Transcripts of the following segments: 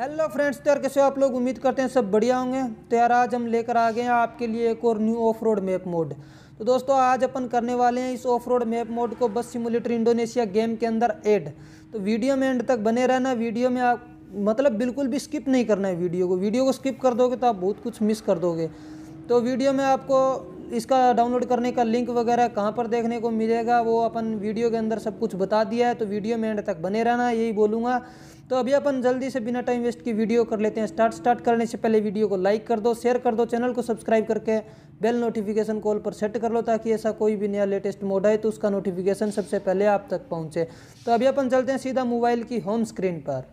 hello friends तो यार कैसे आप लोग उम्मीद करते हैं सब बढ़िया होंगे तो यार आज हम लेकर आ गए हैं आपके लिए एक और new off road map mode तो दोस्तों आज अपन करने वाले हैं इस ऑफ रोड मैप मोड को बस सिमुलेटर इंडोनेशिया गेम के अंदर ऐड तो वीडियो में एंड तक बने रहना वीडियो में आप मतलब बिल्कुल भी स्किप नहीं करना है वीडियो को वीडियो को स्किप कर दोगे तो आप बहुत कुछ मिस कर दोगे तो वीडियो में आपको इसका डाउनलोड करने का लिंक वगैरह कहाँ पर देखने को मिलेगा वो अपन वीडियो के अंदर सब कुछ बता दिया है तो वीडियो में एंड तक बने रहना यही बोलूँगा तो अभी अपन जल्दी से बिना टाइम वेस्ट की वीडियो कर लेते हैं स्टार्ट स्टार्ट करने से पहले वीडियो को लाइक कर दो शेयर कर दो चैनल को सब्सक्राइब करके बेल नोटिफिकेशन कॉल पर सेट कर लो ताकि ऐसा कोई भी नया लेटेस्ट मोड आए तो उसका नोटिफिकेशन सबसे पहले आप तक पहुँचे तो अभी अपन चलते हैं सीधा मोबाइल की होम स्क्रीन पर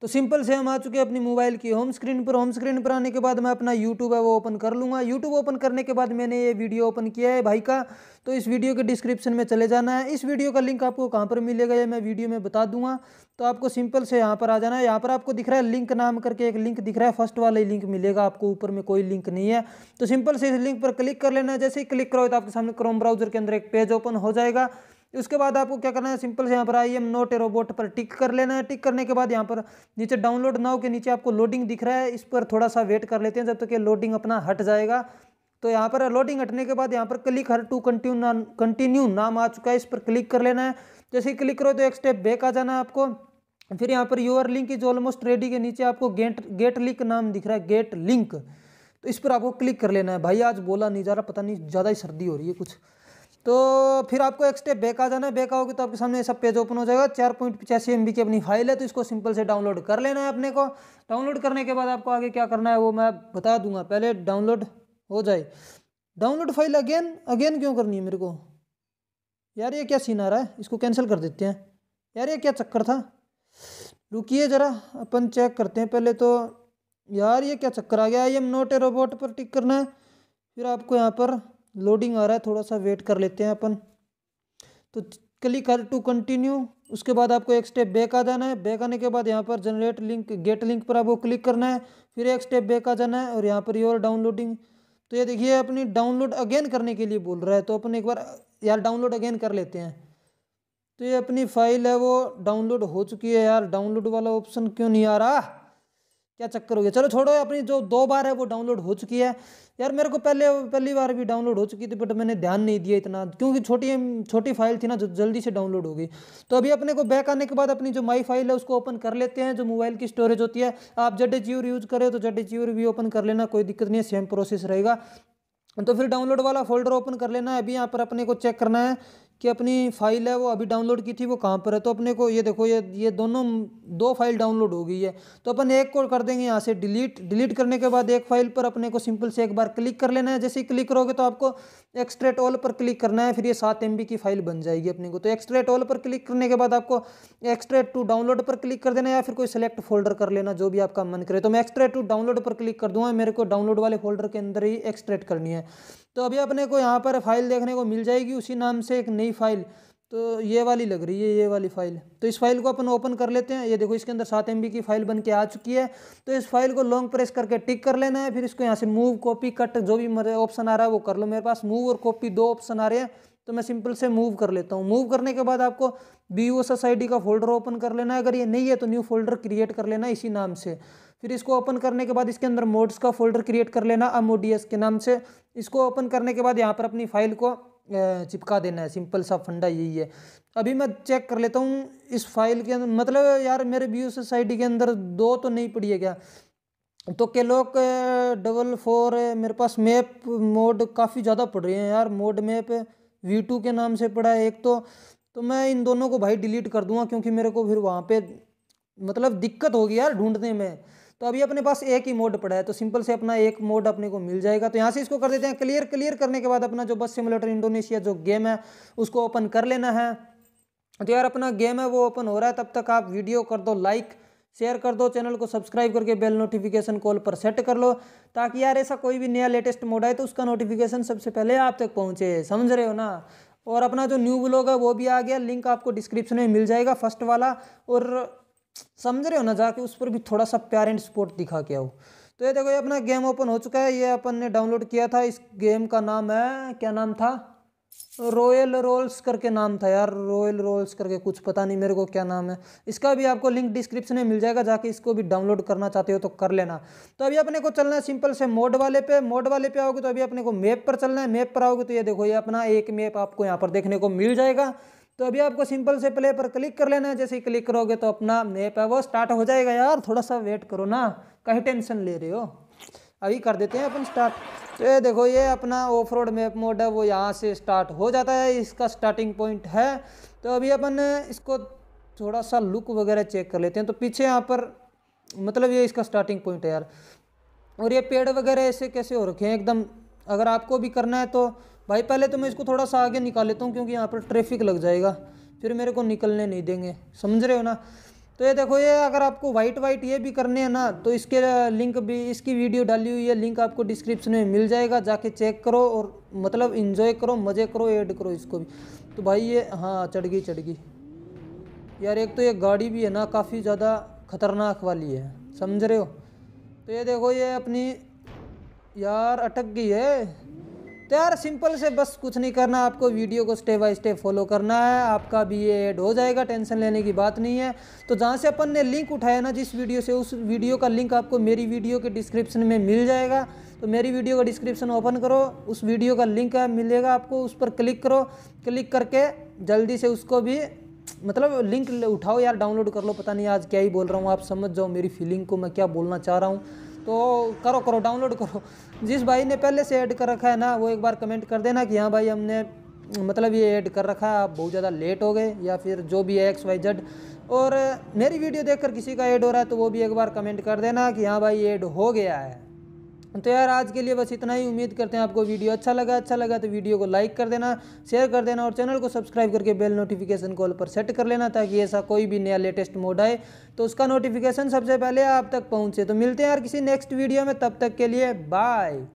तो सिंपल से हम आ चुके हैं अपनी मोबाइल की होम स्क्रीन पर होम स्क्रीन पर आने के बाद मैं अपना यूट्यूब है वो ओपन कर लूँगा यूट्यूब ओपन करने के बाद मैंने ये वीडियो ओपन किया है भाई का तो इस वीडियो के डिस्क्रिप्शन में चले जाना है इस वीडियो का लिंक आपको कहाँ पर मिलेगा ये मैं वीडियो में बता दूंगा तो आपको सिंपल से यहाँ पर आ जाना है यहाँ पर आपको दिख रहा है लिंक नाम करके एक लिंक दिख रहा है फर्स्ट वाला लिंक मिलेगा आपको ऊपर में कोई लिंक नहीं है तो सिंपल से इस लिंक पर क्लिक कर लेना है जैसे ही क्लिक करो तो आपके सामने क्रोम ब्राउजर के अंदर एक पेज ओपन हो जाएगा उसके बाद आपको क्या करना है सिंपल से यहाँ पर I am not a robot पर टिक कर लेना है टिक करने के बाद यहाँ पर नीचे डाउनलोड नाव के नीचे आपको लोडिंग दिख रहा है इस पर थोड़ा सा वेट कर लेते हैं जब तक ये लोडिंग अपना हट जाएगा तो यहाँ पर लोडिंग हटने के बाद यहाँ पर क्लिक हर टू कंटिन्यू नाम कंटिन्यू नाम आ चुका है इस पर क्लिक कर लेना है जैसे ही क्लिक करो तो एक स्टेप बैक आ जाना है आपको फिर यहाँ पर your link is almost ready के नीचे आपको गेट गेट लिंक नाम दिख रहा है गेट लिंक तो इस पर आपको क्लिक कर लेना है भाई आज बोला नहीं जा रहा पता नहीं ज़्यादा ही सर्दी हो रही है कुछ तो फिर आपको एक स्टेप बैक आ जाना है बैक आओगे तो आपके सामने सब पेज ओपन हो जाएगा चार पॉइंट पचासी एम की अपनी फाइल है तो इसको सिंपल से डाउनलोड कर लेना है अपने को डाउनलोड करने के बाद आपको आगे क्या करना है वो मैं बता दूंगा पहले डाउनलोड हो जाए डाउनलोड फाइल अगेन अगेन क्यों करनी है मेरे को यार ये क्या सीन आ रहा है इसको कैंसिल कर देते हैं यार ये क्या चक्कर था रुकी ज़रा अपन चेक करते हैं पहले तो यार ये क्या चक्कर आ गया I am not a robot पर टिक करना है फिर आपको यहाँ पर लोडिंग आ रहा है थोड़ा सा वेट कर लेते हैं अपन तो क्लिक कर टू कंटिन्यू उसके बाद आपको एक स्टेप बैक आ जाना है बैक आने के बाद यहाँ पर जनरेट लिंक गेट लिंक पर आपको क्लिक करना है फिर एक स्टेप बैक आ जाना है और यहाँ पर योर डाउनलोडिंग तो ये देखिए अपनी डाउनलोड अगेन करने के लिए बोल रहा है तो अपन एक बार यार डाउनलोड अगेन कर लेते हैं तो ये अपनी फाइल है वो डाउनलोड हो चुकी है यार डाउनलोड वाला ऑप्शन क्यों नहीं आ रहा क्या चक्कर हो गया चलो छोड़ो अपनी जो दो बार है वो डाउनलोड हो चुकी है यार मेरे को पहले पहली बार भी डाउनलोड हो चुकी थी बट मैंने ध्यान नहीं दिया इतना क्योंकि छोटी छोटी फाइल थी ना जो जल्दी से डाउनलोड हो गई तो अभी अपने को बैक आने के बाद अपनी जो माई फाइल है उसको ओपन कर लेते हैं जो मोबाइल की स्टोरेज होती है आप जेड जीवर यूज करें तो जेड जीवर भी ओपन कर लेना कोई दिक्कत नहीं है सेम प्रोसेस रहेगा तो फिर डाउनलोड वाला फोल्डर ओपन कर लेना है अभी यहाँ पर अपने को चेक करना है कि अपनी फ़ाइल है वो अभी डाउनलोड की थी वो कहाँ पर है तो अपने को ये देखो ये ये दोनों दो फाइल डाउनलोड हो गई है तो अपन एक को कर देंगे यहाँ से डिलीट डिलीट करने के बाद एक फाइल पर अपने को सिंपल से एक बार क्लिक कर लेना है जैसे ही क्लिक करोगे तो आपको एक्सट्रेट ऑल पर क्लिक करना है फिर ये सात एम की फाइल बन जाएगी अपने को तो एक्सट्रेट ऑल पर क्लिक करने के बाद आपको एक्सट्रेट टू डाउनलोड पर क्लिक कर देना या फिर कोई सेलेक्ट फोल्डर कर लेना जो भी आपका मन करे तो मैं एक्सट्रेट टू डाउनलोड पर क्लिक कर दूँगा मेरे को डाउनलोड वाले फोल्डर के अंदर ही एक्सट्रेट करनी है तो अभी अपने को यहाँ पर फाइल देखने को मिल जाएगी उसी नाम से एक नई फाइल तो ये वाली लग रही है ये वाली फाइल तो इस फाइल को अपन ओपन कर लेते हैं ये देखो इसके अंदर सात एम की फाइल बन के आ चुकी है तो इस फाइल को लॉन्ग प्रेस करके टिक कर लेना है फिर इसको यहाँ से मूव कॉपी कट जो भी मेरे ऑप्शन आ रहा है वो कर लो मेरे पास मूव और कॉपी दो ऑप्शन आ रहे हैं तो मैं सिंपल से मूव कर लेता हूँ मूव करने के बाद आपको बी यू का फोल्डर ओपन कर लेना है अगर ये नहीं है तो न्यू फोल्डर क्रिएट कर लेना है इसी नाम से फिर इसको ओपन करने के बाद इसके अंदर मोड्स का फोल्डर क्रिएट कर लेना अमोडीएस के नाम से इसको ओपन करने के बाद यहाँ पर अपनी फाइल को चिपका देना है सिंपल सा फंडा यही है अभी मैं चेक कर लेता हूँ इस फाइल के अंदर मतलब यार मेरे बी सोसाइटी के अंदर दो तो नहीं पड़ी है क्या तो केलोक डबल फोर मेरे पास मैप मोड काफ़ी ज़्यादा पड़ रहे हैं यार मोड मैप वी टू के नाम से पड़ा है एक तो तो मैं इन दोनों को भाई डिलीट कर दूंगा क्योंकि मेरे को फिर वहाँ पे मतलब दिक्कत होगी यार ढूंढने में तो अभी अपने पास एक ही मोड पड़ा है तो सिंपल से अपना एक मोड अपने को मिल जाएगा तो यहाँ से इसको कर देते हैं क्लियर क्लियर करने के बाद अपना जो बस सिमुलेटर इंडोनेशिया जो गेम है उसको ओपन कर लेना है तो यार अपना गेम है वो ओपन हो रहा है तब तक आप वीडियो कर दो लाइक शेयर कर दो चैनल को सब्सक्राइब करके बेल नोटिफिकेशन कॉल पर सेट कर लो ताकि यार ऐसा कोई भी नया लेटेस्ट मोड आए तो उसका नोटिफिकेशन सबसे पहले आप तक पहुँचे समझ रहे हो ना और अपना जो न्यू ब्लॉग है वो भी आ गया लिंक आपको डिस्क्रिप्शन में मिल जाएगा फर्स्ट वाला और समझ रहे हो ना जाके उस पर भी थोड़ा सा प्यार एंड सपोर्ट दिखा के आओ तो ये देखो ये अपना गेम ओपन हो चुका है ये अपन ने डाउनलोड किया था इस गेम का नाम है क्या नाम था रॉयल रोल्स करके नाम था यार रॉयल रोल्स करके कुछ पता नहीं मेरे को क्या नाम है इसका भी आपको लिंक डिस्क्रिप्शन में मिल जाएगा जाके इसको भी डाउनलोड करना चाहते हो तो कर लेना तो अभी अपने को चलना है सिंपल से मोड वाले पे मोड वाले पे आओगे तो अभी अपने को मैप पर चलना है मैप पर आओगे तो ये देखो ये अपना एक मैप आपको यहाँ पर देखने को मिल जाएगा तो अभी आपको सिंपल से प्ले पर क्लिक कर लेना है जैसे ही क्लिक करोगे तो अपना मैप है वो स्टार्ट हो जाएगा यार थोड़ा सा वेट करो ना कहीं टेंशन ले रहे हो अभी कर देते हैं अपन स्टार्ट तो ये देखो ये अपना ऑफ रोड मैप मोड है वो यहाँ से स्टार्ट हो जाता है इसका स्टार्टिंग पॉइंट है तो अभी अपन इसको थोड़ा सा लुक वगैरह चेक कर लेते हैं तो पीछे यहाँ पर मतलब ये इसका स्टार्टिंग पॉइंट है यार और ये पेड़ वगैरह ऐसे कैसे हो रखे हैं एकदम अगर आपको भी करना है तो भाई पहले तो मैं इसको थोड़ा सा आगे निकाल लेता हूँ क्योंकि यहाँ पर ट्रैफिक लग जाएगा फिर मेरे को निकलने नहीं देंगे समझ रहे हो ना तो ये देखो ये अगर आपको वाइट वाइट ये भी करने हैं ना तो इसके लिंक भी इसकी वीडियो डाली हुई है लिंक आपको डिस्क्रिप्शन में मिल जाएगा जाके चेक करो और मतलब इन्जॉय करो मज़े करो ऐड करो इसको भी तो भाई ये हाँ चढ़ गई चढ़ गई यार एक तो ये गाड़ी भी है ना काफ़ी ज़्यादा खतरनाक वाली है समझ रहे हो तो ये देखो ये अपनी यार अटक गई है तो यार सिंपल से बस कुछ नहीं करना आपको वीडियो को स्टेप बाय स्टेप फॉलो करना है आपका भी ये ऐड हो जाएगा टेंशन लेने की बात नहीं है तो जहाँ से अपन ने लिंक उठाया ना जिस वीडियो से उस वीडियो का लिंक आपको मेरी वीडियो के डिस्क्रिप्शन में मिल जाएगा तो मेरी वीडियो का डिस्क्रिप्शन ओपन करो उस वीडियो का लिंक मिलेगा आपको उस पर क्लिक करो क्लिक करके जल्दी से उसको भी मतलब लिंक उठाओ यार डाउनलोड कर लो पता नहीं आज क्या ही बोल रहा हूँ आप समझ जाओ मेरी फीलिंग को मैं क्या बोलना चाह रहा हूँ तो करो करो डाउनलोड करो जिस भाई ने पहले से ऐड कर रखा है ना वो एक बार कमेंट कर देना कि हाँ भाई हमने मतलब ये ऐड कर रखा है आप बहुत ज़्यादा लेट हो गए या फिर जो भी है एक्स वाई जेड और मेरी वीडियो देखकर किसी का ऐड हो रहा है तो वो भी एक बार कमेंट कर देना कि हाँ भाई ऐड हो गया है तो यार आज के लिए बस इतना ही उम्मीद करते हैं आपको वीडियो अच्छा लगा अच्छा लगा तो वीडियो को लाइक कर देना शेयर कर देना और चैनल को सब्सक्राइब करके बेल नोटिफिकेशन कॉल पर सेट कर लेना ताकि ऐसा कोई भी नया लेटेस्ट मोड आए तो उसका नोटिफिकेशन सबसे पहले आप तक पहुँचे तो मिलते हैं यार किसी नेक्स्ट वीडियो में तब तक के लिए बाय